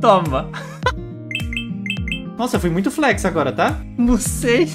Toma. Nossa, eu fui muito flex agora, tá? Não sei.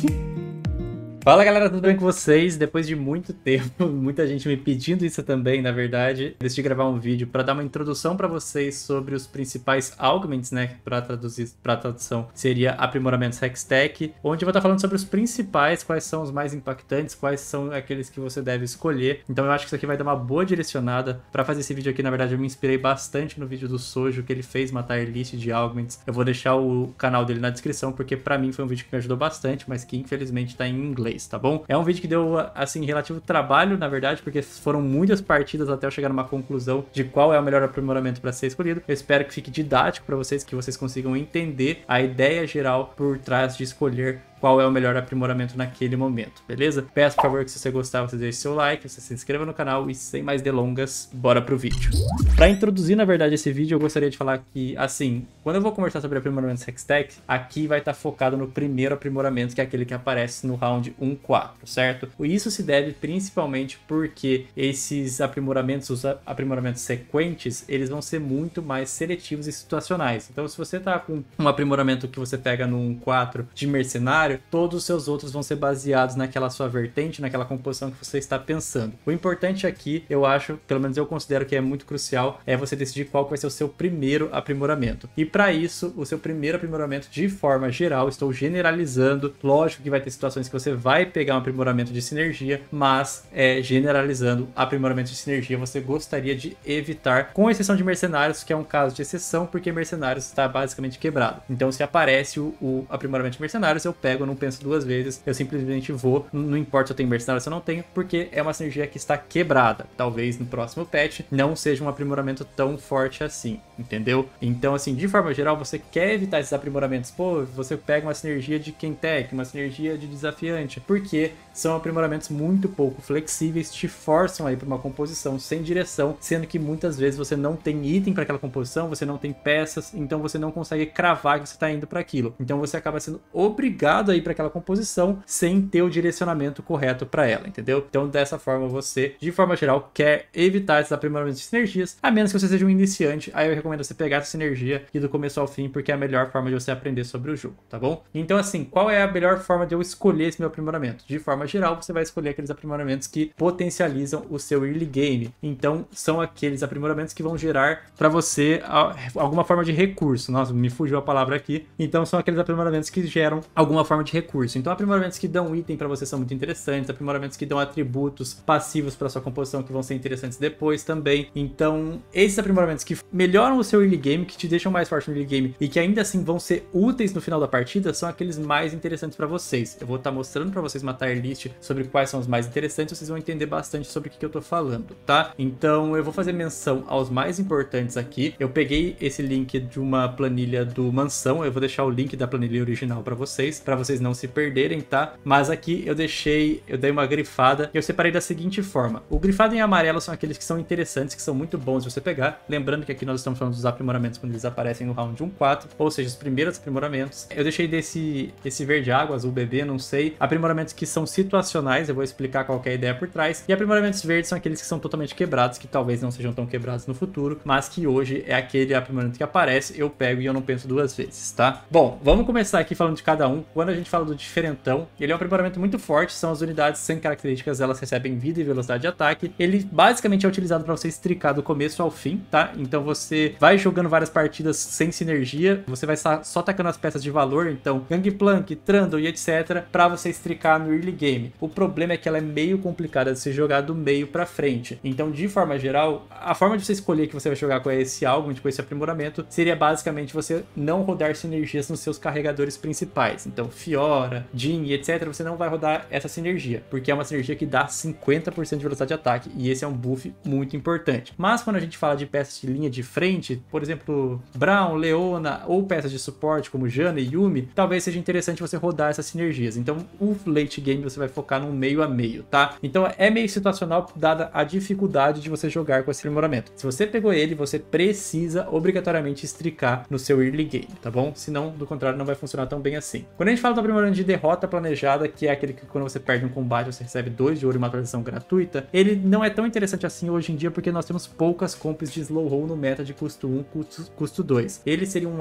Fala galera, tudo bem com vocês? Depois de muito tempo, muita gente me pedindo isso também, na verdade, decidi gravar um vídeo para dar uma introdução para vocês sobre os principais augments, né, para traduzir para tradução seria aprimoramentos Hextech, onde eu vou estar tá falando sobre os principais, quais são os mais impactantes, quais são aqueles que você deve escolher. Então eu acho que isso aqui vai dar uma boa direcionada para fazer esse vídeo aqui, na verdade eu me inspirei bastante no vídeo do Sojo que ele fez uma tier list de augments. Eu vou deixar o canal dele na descrição porque para mim foi um vídeo que me ajudou bastante, mas que infelizmente está em inglês tá bom? É um vídeo que deu, assim, relativo trabalho, na verdade, porque foram muitas partidas até eu chegar numa conclusão de qual é o melhor aprimoramento para ser escolhido. Eu espero que fique didático para vocês, que vocês consigam entender a ideia geral por trás de escolher qual é o melhor aprimoramento naquele momento, beleza? Peço por favor que se você gostar, você deixe seu like, você se inscreva no canal e sem mais delongas, bora pro vídeo. Para introduzir, na verdade, esse vídeo, eu gostaria de falar que, assim, quando eu vou conversar sobre aprimoramentos Hextech, aqui vai estar tá focado no primeiro aprimoramento, que é aquele que aparece no round 1-4, certo? Isso se deve principalmente porque esses aprimoramentos, os aprimoramentos sequentes, eles vão ser muito mais seletivos e situacionais. Então, se você tá com um aprimoramento que você pega no 1-4 de mercenário, todos os seus outros vão ser baseados naquela sua vertente, naquela composição que você está pensando. O importante aqui, eu acho, pelo menos eu considero que é muito crucial, é você decidir qual vai ser o seu primeiro aprimoramento. E para isso, o seu primeiro aprimoramento, de forma geral, estou generalizando. Lógico que vai ter situações que você vai pegar um aprimoramento de sinergia, mas é, generalizando, aprimoramento de sinergia você gostaria de evitar, com exceção de mercenários, que é um caso de exceção, porque mercenários está basicamente quebrado. Então, se aparece o, o aprimoramento de mercenários, eu pego eu não penso duas vezes, eu simplesmente vou, não importa se eu tenho mercenário ou se eu não tenho, porque é uma sinergia que está quebrada. Talvez no próximo patch não seja um aprimoramento tão forte assim, entendeu? Então, assim, de forma geral, você quer evitar esses aprimoramentos. Pô, você pega uma sinergia de Kentech, uma sinergia de desafiante, porque são aprimoramentos muito pouco flexíveis, te forçam aí para uma composição sem direção, sendo que muitas vezes você não tem item para aquela composição, você não tem peças, então você não consegue cravar que você está indo para aquilo. Então você acaba sendo obrigado aí para aquela composição sem ter o direcionamento correto para ela, entendeu? Então, dessa forma, você, de forma geral, quer evitar esses aprimoramentos de sinergias, a menos que você seja um iniciante. Aí eu recomendo você pegar essa sinergia e do começo ao fim, porque é a melhor forma de você aprender sobre o jogo, tá bom? Então, assim, qual é a melhor forma de eu escolher esse meu aprimoramento? De forma geral, você vai escolher aqueles aprimoramentos que potencializam o seu early game. Então, são aqueles aprimoramentos que vão gerar para você ah, alguma forma de recurso. Nossa, me fugiu a palavra aqui. Então, são aqueles aprimoramentos que geram alguma forma forma de recurso. Então, aprimoramentos que dão item para você são muito interessantes, aprimoramentos que dão atributos passivos para sua composição que vão ser interessantes depois também. Então, esses aprimoramentos que melhoram o seu early game, que te deixam mais forte no early game e que ainda assim vão ser úteis no final da partida, são aqueles mais interessantes para vocês. Eu vou estar tá mostrando para vocês uma tier list sobre quais são os mais interessantes, vocês vão entender bastante sobre o que, que eu estou falando, tá? Então, eu vou fazer menção aos mais importantes aqui. Eu peguei esse link de uma planilha do Mansão, eu vou deixar o link da planilha original para vocês, para vocês vocês não se perderem, tá? Mas aqui eu deixei, eu dei uma grifada e eu separei da seguinte forma. O grifado em amarelo são aqueles que são interessantes, que são muito bons de você pegar. Lembrando que aqui nós estamos falando dos aprimoramentos quando eles aparecem no round 1-4, ou seja, os primeiros aprimoramentos. Eu deixei desse esse verde água, azul bebê, não sei. Aprimoramentos que são situacionais, eu vou explicar qual é a ideia por trás. E aprimoramentos verdes são aqueles que são totalmente quebrados, que talvez não sejam tão quebrados no futuro, mas que hoje é aquele aprimoramento que aparece, eu pego e eu não penso duas vezes, tá? Bom, vamos começar aqui falando de cada um. Quando a gente fala do diferentão, ele é um aprimoramento muito forte, são as unidades sem características, elas recebem vida e velocidade de ataque. Ele basicamente é utilizado para você estricar do começo ao fim, tá? Então você vai jogando várias partidas sem sinergia, você vai só tacando as peças de valor, então Gangplank, Trundle e etc, para você estricar no early game. O problema é que ela é meio complicada de ser jogada do meio para frente. Então, de forma geral, a forma de você escolher que você vai jogar com esse álbum, com tipo esse aprimoramento, seria basicamente você não rodar sinergias nos seus carregadores principais. Então, Fiora, Jin, etc., você não vai rodar essa sinergia, porque é uma sinergia que dá 50% de velocidade de ataque, e esse é um buff muito importante. Mas quando a gente fala de peças de linha de frente, por exemplo, Brown, Leona ou peças de suporte como Jana e Yumi, talvez seja interessante você rodar essas sinergias. Então, o late game você vai focar no meio a meio, tá? Então, é meio situacional dada a dificuldade de você jogar com esse aprimoramento. Se você pegou ele, você precisa obrigatoriamente estricar no seu early game, tá bom? Senão, do contrário, não vai funcionar tão bem assim. Quando a gente fala do tá aprimorante de derrota planejada, que é aquele que quando você perde um combate você recebe dois de ouro e uma atualização gratuita, ele não é tão interessante assim hoje em dia porque nós temos poucas comps de slow roll no meta de custo 1, custo, custo 2. Ele seria um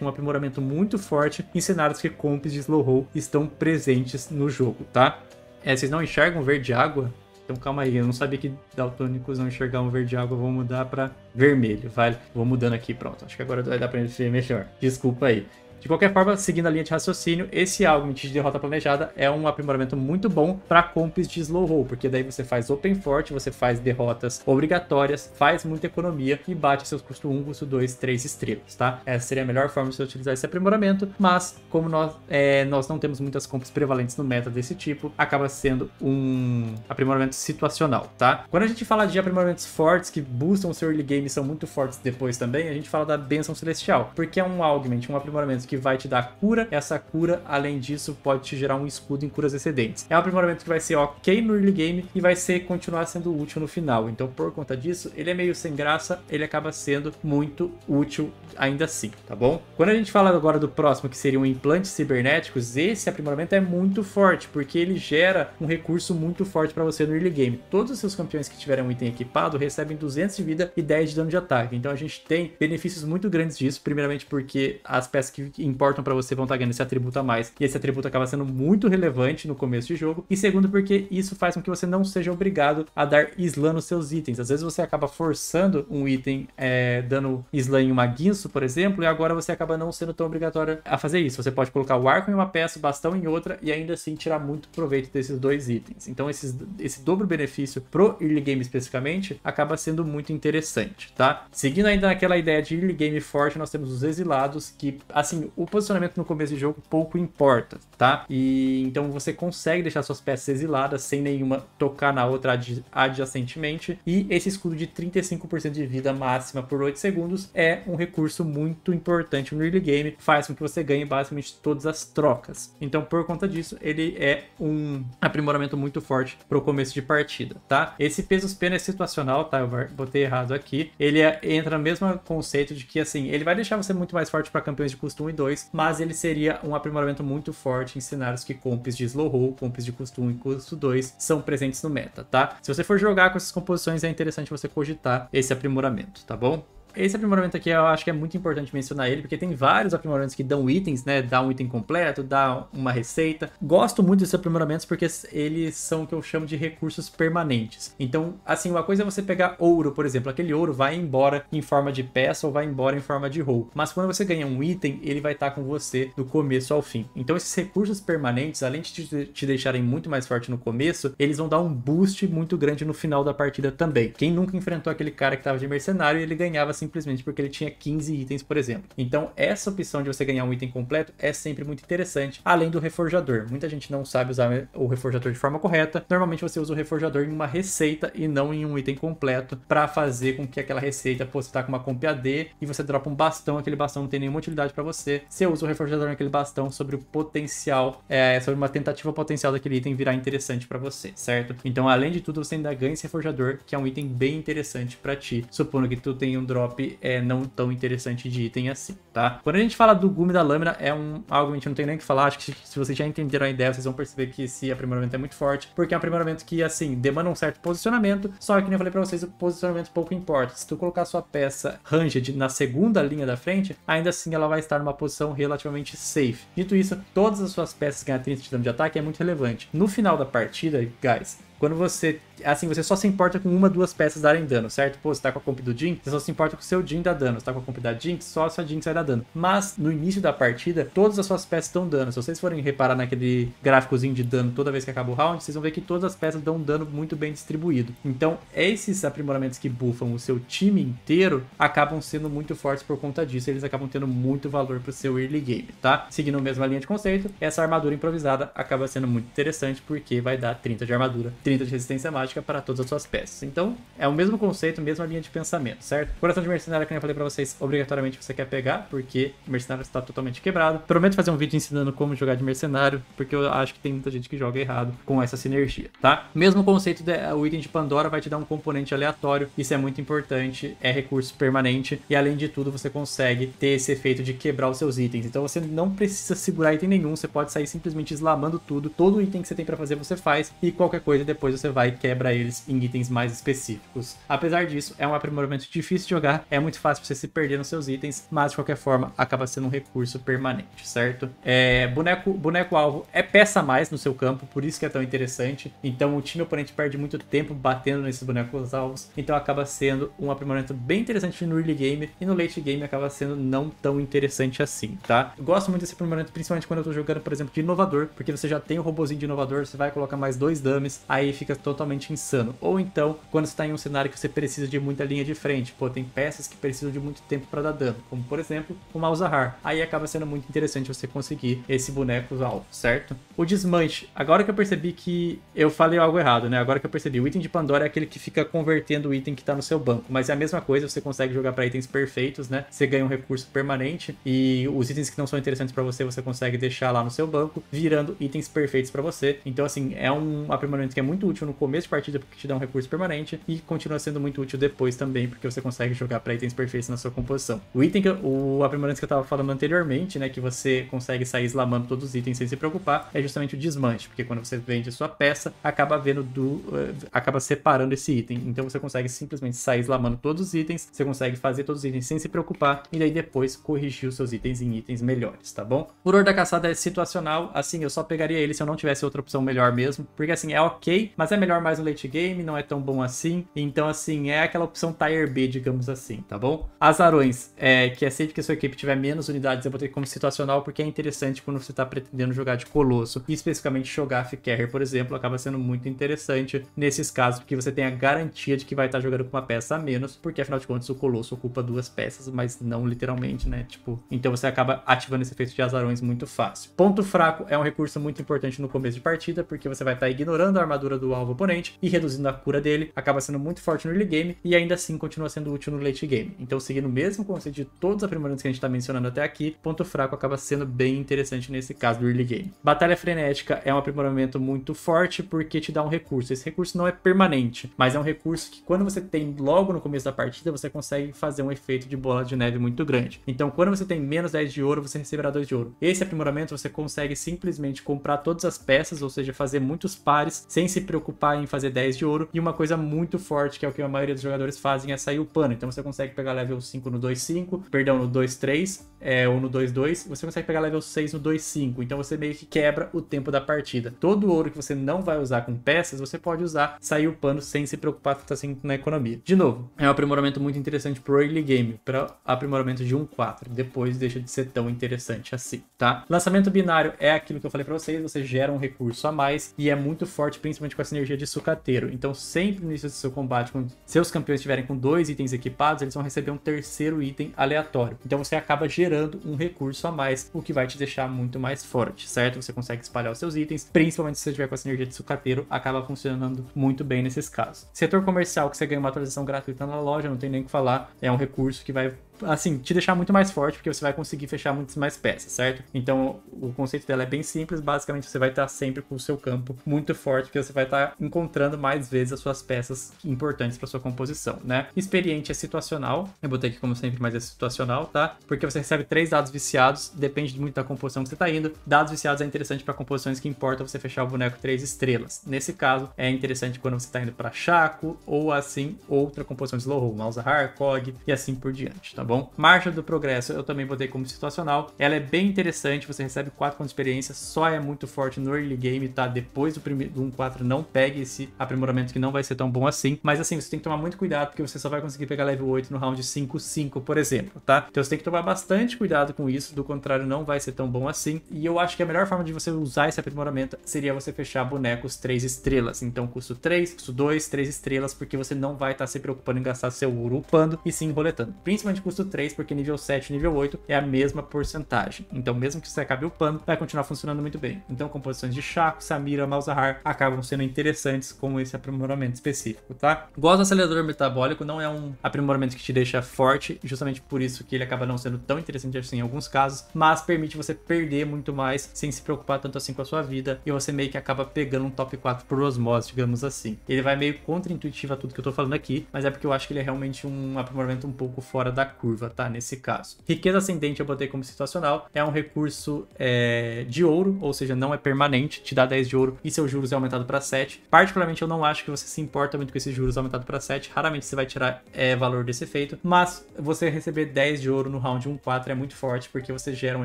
um aprimoramento muito forte em cenários que comps de slow roll estão presentes no jogo, tá? É, vocês não enxergam verde água? Então calma aí, eu não sabia que daltônicos não enxergar um verde água, vou mudar para vermelho, vale? Vou mudando aqui, pronto. Acho que agora vai dar para ver melhor. Desculpa aí. De qualquer forma, seguindo a linha de raciocínio, esse Augment de derrota planejada é um aprimoramento muito bom para comps de slow roll, porque daí você faz open forte, você faz derrotas obrigatórias, faz muita economia e bate seus custo 1, custo 2, 3 estrelas, tá? Essa seria a melhor forma de você utilizar esse aprimoramento, mas como nós, é, nós não temos muitas comps prevalentes no meta desse tipo, acaba sendo um aprimoramento situacional, tá? Quando a gente fala de aprimoramentos fortes que boostam o seu early game e são muito fortes depois também, a gente fala da Benção Celestial, porque é um augment, um aprimoramento que vai te dar cura. Essa cura, além disso, pode te gerar um escudo em curas excedentes. É um aprimoramento que vai ser ok no early game e vai ser continuar sendo útil no final. Então, por conta disso, ele é meio sem graça, ele acaba sendo muito útil ainda assim, tá bom? Quando a gente fala agora do próximo, que seriam implantes cibernéticos, esse aprimoramento é muito forte, porque ele gera um recurso muito forte para você no early game. Todos os seus campeões que tiverem um item equipado recebem 200 de vida e 10 de dano de ataque. Então a gente tem benefícios muito grandes disso, primeiramente porque as peças que que importam para você vão estar tá ganhando esse atributo a mais. E esse atributo acaba sendo muito relevante no começo de jogo. E segundo, porque isso faz com que você não seja obrigado a dar slam nos seus itens. Às vezes você acaba forçando um item é, dando slam em uma guinso, por exemplo, e agora você acaba não sendo tão obrigatório a fazer isso. Você pode colocar o arco em uma peça, o bastão em outra e ainda assim tirar muito proveito desses dois itens. Então esses, esse dobro benefício pro early game especificamente acaba sendo muito interessante, tá? Seguindo ainda naquela ideia de early game forte, nós temos os exilados que, assim, o posicionamento no começo do jogo pouco importa, tá? E então você consegue deixar suas peças exiladas sem nenhuma tocar na outra adjacentemente. E esse escudo de 35% de vida máxima por 8 segundos é um recurso muito importante no early game, faz com que você ganhe basicamente todas as trocas. Então, por conta disso, ele é um aprimoramento muito forte para o começo de partida, tá? Esse pesos pena é situacional, tá? Eu botei errado aqui. Ele é, entra no mesmo conceito de que assim, ele vai deixar você muito mais forte para campeões de custo 2, mas ele seria um aprimoramento muito forte em cenários que comps de slow roll, comps de custo 1 e custo 2 são presentes no meta, tá? Se você for jogar com essas composições, é interessante você cogitar esse aprimoramento, tá bom? Esse aprimoramento aqui eu acho que é muito importante mencionar ele, porque tem vários aprimoramentos que dão itens, né? Dá um item completo, dá uma receita. Gosto muito desses aprimoramentos porque eles são o que eu chamo de recursos permanentes. Então, assim, uma coisa é você pegar ouro, por exemplo. Aquele ouro vai embora em forma de peça ou vai embora em forma de roupa. Mas quando você ganha um item, ele vai estar tá com você do começo ao fim. Então, esses recursos permanentes, além de te deixarem muito mais forte no começo, eles vão dar um boost muito grande no final da partida também. Quem nunca enfrentou aquele cara que estava de mercenário e ele ganhava simplesmente porque ele tinha 15 itens, por exemplo. Então, essa opção de você ganhar um item completo é sempre muito interessante, além do reforjador. Muita gente não sabe usar o reforjador de forma correta. Normalmente você usa o reforjador em uma receita e não em um item completo para fazer com que aquela receita, pô, você tá com uma comp AD e você dropa um bastão, aquele bastão não tem nenhuma utilidade para você. Você usa o reforjador naquele bastão sobre o potencial, é, sobre uma tentativa potencial daquele item virar interessante para você, certo? Então, além de tudo, você ainda ganha esse reforjador, que é um item bem interessante para ti, supondo que tu tenha um drop drop é não tão interessante de item assim, tá? Quando a gente fala do gume da lâmina, é um algo que a gente não tem nem que falar. Acho que se vocês já entenderam a ideia, vocês vão perceber que esse aprimoramento é muito forte, porque é um aprimoramento que, assim, demanda um certo posicionamento, só que, como eu falei pra vocês, o posicionamento pouco importa. Se tu colocar sua peça ranged na segunda linha da frente, ainda assim ela vai estar numa posição relativamente safe. Dito isso, todas as suas peças ganham 30 de dano de ataque é muito relevante. No final da partida, guys, quando você. Assim, você só se importa com uma, duas peças darem dano, certo? Pô, você tá com a comp do Jin, você só se importa com o seu Jin dar dano. Você tá com a comp da Jinx, só a sua Jinx vai dar dano. Mas no início da partida, todas as suas peças dão dano. Se vocês forem reparar naquele gráficozinho de dano toda vez que acaba o round, vocês vão ver que todas as peças dão um dano muito bem distribuído. Então, esses aprimoramentos que bufam o seu time inteiro acabam sendo muito fortes por conta disso. Eles acabam tendo muito valor pro seu early game, tá? Seguindo a mesma linha de conceito, essa armadura improvisada acaba sendo muito interessante porque vai dar 30 de armadura, 30 de resistência mágica para todas as suas peças. Então, é o mesmo conceito, mesma linha de pensamento, certo? Coração de mercenário, que eu falei para vocês, obrigatoriamente você quer pegar, porque o mercenário está totalmente quebrado. Prometo fazer um vídeo ensinando como jogar de mercenário, porque eu acho que tem muita gente que joga errado com essa sinergia, tá? Mesmo conceito, de, eh, o item de Pandora vai te dar um componente aleatório, isso é muito importante, é recurso permanente, e além de tudo, você consegue ter esse efeito de quebrar os seus itens. Então você não precisa segurar item nenhum, você pode sair simplesmente eslamando tudo, todo item que você tem para fazer você faz, e qualquer coisa depois depois você vai e quebra eles em itens mais específicos. Apesar disso, é um aprimoramento difícil de jogar, é muito fácil você se perder nos seus itens, mas de qualquer forma acaba sendo um recurso permanente, certo? É, boneco, boneco alvo é peça a mais no seu campo, por isso que é tão interessante. Então o time oponente perde muito tempo batendo nesses bonecos alvos, então acaba sendo um aprimoramento bem interessante no early game e no late game acaba sendo não tão interessante assim, tá? Eu gosto muito desse aprimoramento, principalmente quando eu tô jogando, por exemplo, de inovador, porque você já tem o robozinho de inovador, você vai colocar mais dois dames, aí aí fica totalmente insano. Ou então, quando você está em um cenário que você precisa de muita linha de frente, pô, tem peças que precisam de muito tempo para dar dano, como por exemplo o Malzahar. Aí acaba sendo muito interessante você conseguir esse boneco alvo, certo? O desmanche. Agora que eu percebi que eu falei algo errado, né? Agora que eu percebi, o item de Pandora é aquele que fica convertendo o item que está no seu banco, mas é a mesma coisa, você consegue jogar para itens perfeitos, né? Você ganha um recurso permanente e os itens que não são interessantes para você, você consegue deixar lá no seu banco, virando itens perfeitos para você. Então assim, é um aprimoramento que é muito muito útil no começo de partida porque te dá um recurso permanente e continua sendo muito útil depois também porque você consegue jogar para itens perfeitos na sua composição. O item que eu, o aprimorante que eu tava falando anteriormente, né, que você consegue sair eslamando todos os itens sem se preocupar, é justamente o desmanche, porque quando você vende sua peça, acaba vendo do uh, acaba separando esse item. Então você consegue simplesmente sair eslamando todos os itens, você consegue fazer todos os itens sem se preocupar e daí depois corrigir os seus itens em itens melhores, tá bom? O Furor da caçada é situacional, assim, eu só pegaria ele se eu não tivesse outra opção melhor mesmo, porque assim, é ok mas é melhor mais um late game, não é tão bom assim. Então, assim, é aquela opção Tire B, digamos assim, tá bom? Azarões, é que é sempre que a sua equipe tiver menos unidades, eu vou ter como situacional, porque é interessante quando você tá pretendendo jogar de colosso, e especificamente jogar Carrier, por exemplo, acaba sendo muito interessante nesses casos, porque você tem a garantia de que vai estar tá jogando com uma peça a menos, porque afinal de contas o colosso ocupa duas peças, mas não literalmente, né? Tipo, então você acaba ativando esse efeito de azarões muito fácil. Ponto fraco é um recurso muito importante no começo de partida, porque você vai estar tá ignorando a armadura armadura do alvo oponente e reduzindo a cura dele, acaba sendo muito forte no early game e ainda assim continua sendo útil no late game. Então, seguindo o mesmo conceito de todos os aprimoramentos que a gente está mencionando até aqui, ponto fraco acaba sendo bem interessante nesse caso do early game. Batalha frenética é um aprimoramento muito forte porque te dá um recurso. Esse recurso não é permanente, mas é um recurso que quando você tem logo no começo da partida, você consegue fazer um efeito de bola de neve muito grande. Então, quando você tem menos 10 de ouro, você receberá 2 de ouro. Esse aprimoramento você consegue simplesmente comprar todas as peças, ou seja, fazer muitos pares sem se se preocupar em fazer 10 de ouro. E uma coisa muito forte, que é o que a maioria dos jogadores fazem, é sair o pano. Então você consegue pegar level 5 no 2-5, perdão, no 2-3, é, ou no 2-2, você consegue pegar level 6 no 2-5. Então você meio que quebra o tempo da partida. Todo ouro que você não vai usar com peças, você pode usar, sair o pano sem se preocupar com tá assim, na economia. De novo, é um aprimoramento muito interessante pro early game, para aprimoramento de 1-4. Depois deixa de ser tão interessante assim, tá? Lançamento binário é aquilo que eu falei para vocês, você gera um recurso a mais e é muito forte, principalmente principalmente com a sinergia de sucateiro. Então, sempre no início do seu combate, quando seus campeões estiverem com dois itens equipados, eles vão receber um terceiro item aleatório. Então, você acaba gerando um recurso a mais, o que vai te deixar muito mais forte, certo? Você consegue espalhar os seus itens, principalmente se você estiver com a sinergia de sucateiro, acaba funcionando muito bem nesses casos. Setor comercial, que você ganha uma atualização gratuita na loja, não tem nem o que falar, é um recurso que vai assim, te deixar muito mais forte, porque você vai conseguir fechar muitas mais peças, certo? Então, o conceito dela é bem simples, basicamente você vai estar sempre com o seu campo muito forte, porque você vai estar encontrando mais vezes as suas peças importantes para sua composição, né? Experiente é situacional, eu botei aqui como sempre, mas é situacional, tá? Porque você recebe três dados viciados, depende muito da composição que você está indo. Dados viciados é interessante para composições que importa você fechar o boneco três estrelas. Nesse caso, é interessante quando você está indo para Chaco ou assim outra composição de slow roll, hard Cog e assim por diante, tá bom? Marcha do Progresso eu também botei como situacional. Ela é bem interessante, você recebe 4 pontos de experiência, só é muito forte no early game, tá? Depois do, primeiro, do 1.4 não pegue esse aprimoramento que não vai ser tão bom assim. Mas assim, você tem que tomar muito cuidado porque você só vai conseguir pegar level 8 no round 5-5, por exemplo, tá? Então você tem que tomar bastante cuidado com isso, do contrário não vai ser tão bom assim. E eu acho que a melhor forma de você usar esse aprimoramento seria você fechar bonecos 3 estrelas. Então custo 3, custo 2, 3 estrelas, porque você não vai estar tá se preocupando em gastar seu ouro upando e sim roletando. Principalmente custo custo 3, porque nível 7 e nível 8 é a mesma porcentagem. Então, mesmo que você acabe upando, vai continuar funcionando muito bem. Então, composições de Chaco, Samira, Malzahar acabam sendo interessantes com esse aprimoramento específico, tá? Gosto do acelerador metabólico, não é um aprimoramento que te deixa forte, justamente por isso que ele acaba não sendo tão interessante assim em alguns casos, mas permite você perder muito mais sem se preocupar tanto assim com a sua vida e você meio que acaba pegando um top 4 por osmose, digamos assim. Ele vai meio contra-intuitivo a tudo que eu tô falando aqui, mas é porque eu acho que ele é realmente um aprimoramento um pouco fora da curva curva, tá? Nesse caso. Riqueza ascendente eu botei como situacional. É um recurso é, de ouro, ou seja, não é permanente. Te dá 10 de ouro e seus juros é aumentado para 7. Particularmente, eu não acho que você se importa muito com esses juros aumentados para 7. Raramente você vai tirar é, valor desse efeito. Mas você receber 10 de ouro no round 1-4 é muito forte, porque você gera um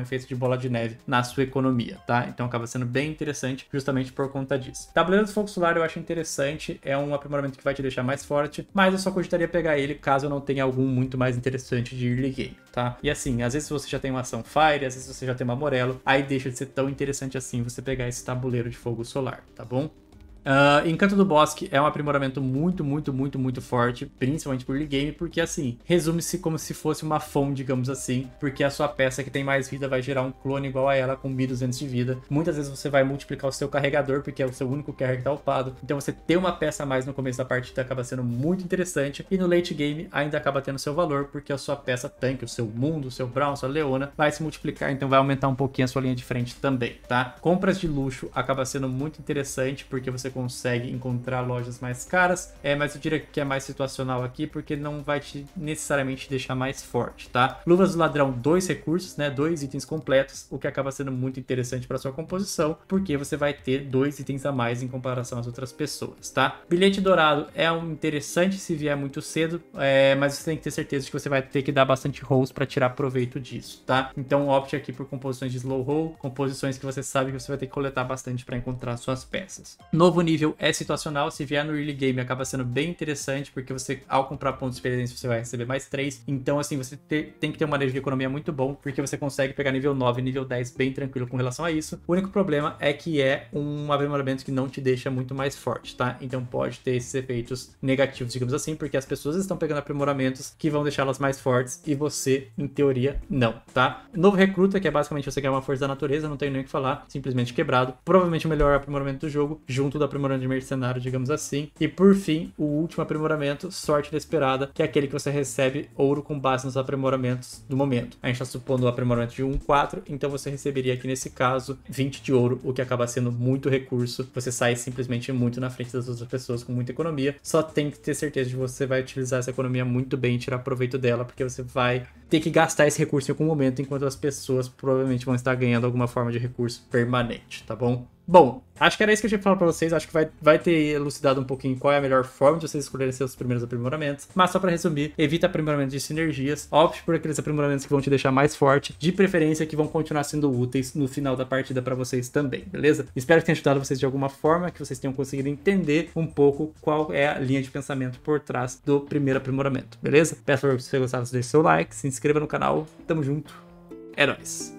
efeito de bola de neve na sua economia, tá? Então acaba sendo bem interessante justamente por conta disso. Tabuleiro do Fogo Solar eu acho interessante. É um aprimoramento que vai te deixar mais forte, mas eu só cogitaria pegar ele caso eu não tenha algum muito mais interessante interessante de early game, tá? E assim, às vezes você já tem uma ação Fire, às vezes você já tem uma Morello, aí deixa de ser tão interessante assim você pegar esse tabuleiro de fogo solar, tá bom? Uh, Encanto do Bosque é um aprimoramento muito, muito, muito, muito forte, principalmente por game, porque assim, resume-se como se fosse uma fome, digamos assim, porque a sua peça que tem mais vida vai gerar um clone igual a ela com 1200 de vida. Muitas vezes você vai multiplicar o seu carregador, porque é o seu único carregador que tá upado. Então você ter uma peça a mais no começo da partida acaba sendo muito interessante, e no late game ainda acaba tendo seu valor, porque a sua peça tanque, o seu mundo, o seu Brown, a sua Leona, vai se multiplicar, então vai aumentar um pouquinho a sua linha de frente também, tá? Compras de luxo acaba sendo muito interessante, porque você consegue encontrar lojas mais caras, é, mas eu diria que é mais situacional aqui, porque não vai te necessariamente deixar mais forte, tá? Luvas do Ladrão, dois recursos, né? Dois itens completos, o que acaba sendo muito interessante para sua composição, porque você vai ter dois itens a mais em comparação às outras pessoas, tá? Bilhete Dourado é um interessante se vier muito cedo, é, mas você tem que ter certeza de que você vai ter que dar bastante rolls para tirar proveito disso, tá? Então opte aqui por composições de slow roll, composições que você sabe que você vai ter que coletar bastante para encontrar suas peças. Novo nível é situacional. Se vier no early game, acaba sendo bem interessante, porque você, ao comprar pontos de experiência, você vai receber mais 3. Então, assim, você tem que ter um manejo de economia muito bom, porque você consegue pegar nível 9 nível 10 bem tranquilo com relação a isso. O único problema é que é um aprimoramento que não te deixa muito mais forte, tá? Então pode ter esses efeitos negativos, digamos assim, porque as pessoas estão pegando aprimoramentos que vão deixá-las mais fortes e você, em teoria, não, tá? Novo recruta, que é basicamente você quer uma força da natureza, não tenho nem o que falar, simplesmente quebrado. Provavelmente o melhor aprimoramento do jogo, junto da aprimorando de mercenário, digamos assim. E por fim, o último aprimoramento, sorte inesperada, que é aquele que você recebe ouro com base nos aprimoramentos do momento. A gente está supondo o um aprimoramento de 1,4, então você receberia aqui nesse caso 20 de ouro, o que acaba sendo muito recurso. Você sai simplesmente muito na frente das outras pessoas com muita economia. Só tem que ter certeza de que você vai utilizar essa economia muito bem, tirar proveito dela, porque você vai ter que gastar esse recurso em algum momento, enquanto as pessoas provavelmente vão estar ganhando alguma forma de recurso permanente, tá bom? Bom, acho que era isso que eu tinha pra falar pra vocês. Acho que vai, vai ter elucidado um pouquinho qual é a melhor forma de vocês escolherem seus primeiros aprimoramentos. Mas só para resumir, evita aprimoramento de sinergias. Opte por aqueles aprimoramentos que vão te deixar mais forte. De preferência, que vão continuar sendo úteis no final da partida para vocês também, beleza? Espero que tenha ajudado vocês de alguma forma, que vocês tenham conseguido entender um pouco qual é a linha de pensamento por trás do primeiro aprimoramento, beleza? Peço para você gostar, deixe seu like, se inscreva no canal. Tamo junto. É nóis.